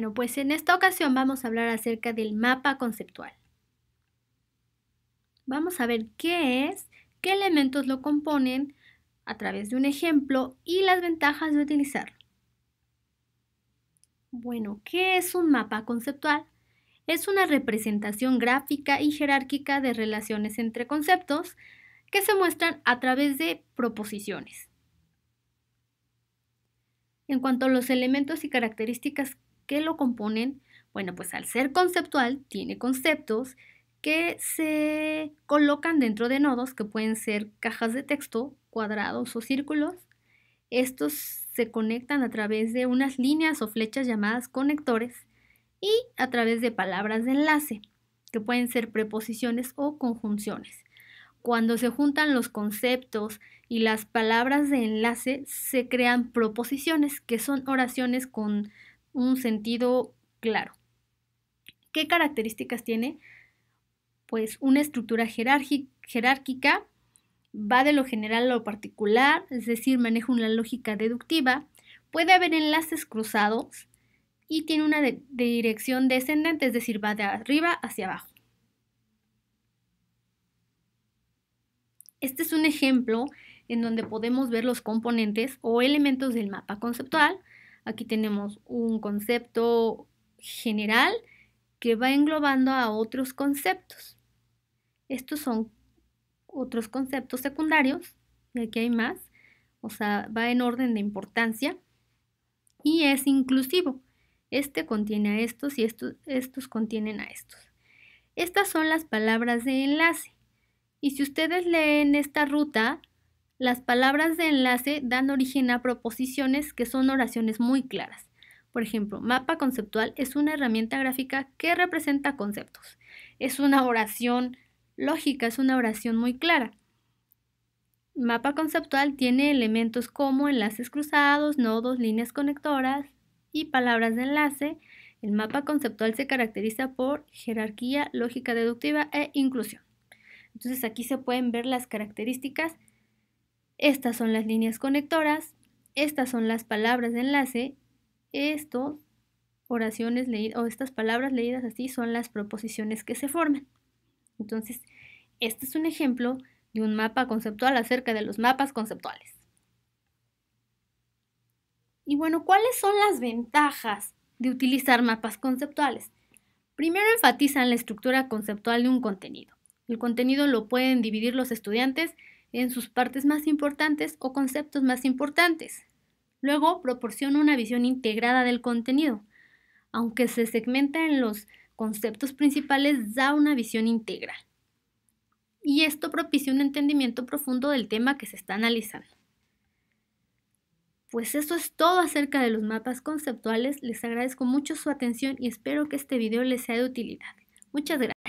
Bueno, pues en esta ocasión vamos a hablar acerca del mapa conceptual. Vamos a ver qué es, qué elementos lo componen a través de un ejemplo y las ventajas de utilizarlo. Bueno, ¿qué es un mapa conceptual? Es una representación gráfica y jerárquica de relaciones entre conceptos que se muestran a través de proposiciones. En cuanto a los elementos y características ¿Qué lo componen? Bueno, pues al ser conceptual, tiene conceptos que se colocan dentro de nodos, que pueden ser cajas de texto, cuadrados o círculos. Estos se conectan a través de unas líneas o flechas llamadas conectores y a través de palabras de enlace, que pueden ser preposiciones o conjunciones. Cuando se juntan los conceptos y las palabras de enlace, se crean proposiciones, que son oraciones con un sentido claro. ¿Qué características tiene? Pues una estructura jerárquica, va de lo general a lo particular, es decir, maneja una lógica deductiva, puede haber enlaces cruzados y tiene una dirección descendente, es decir, va de arriba hacia abajo. Este es un ejemplo en donde podemos ver los componentes o elementos del mapa conceptual Aquí tenemos un concepto general que va englobando a otros conceptos. Estos son otros conceptos secundarios, y aquí hay más, o sea, va en orden de importancia y es inclusivo. Este contiene a estos y estos, estos contienen a estos. Estas son las palabras de enlace. Y si ustedes leen esta ruta, las palabras de enlace dan origen a proposiciones que son oraciones muy claras. Por ejemplo, mapa conceptual es una herramienta gráfica que representa conceptos. Es una oración lógica, es una oración muy clara. Mapa conceptual tiene elementos como enlaces cruzados, nodos, líneas conectoras y palabras de enlace. El mapa conceptual se caracteriza por jerarquía, lógica deductiva e inclusión. Entonces aquí se pueden ver las características estas son las líneas conectoras, estas son las palabras de enlace, esto, oraciones leídas o estas palabras leídas así son las proposiciones que se forman. Entonces, este es un ejemplo de un mapa conceptual acerca de los mapas conceptuales. Y bueno, ¿cuáles son las ventajas de utilizar mapas conceptuales? Primero enfatizan la estructura conceptual de un contenido. El contenido lo pueden dividir los estudiantes en sus partes más importantes o conceptos más importantes. Luego proporciona una visión integrada del contenido. Aunque se segmenta en los conceptos principales, da una visión integral. Y esto propicia un entendimiento profundo del tema que se está analizando. Pues eso es todo acerca de los mapas conceptuales. Les agradezco mucho su atención y espero que este video les sea de utilidad. Muchas gracias.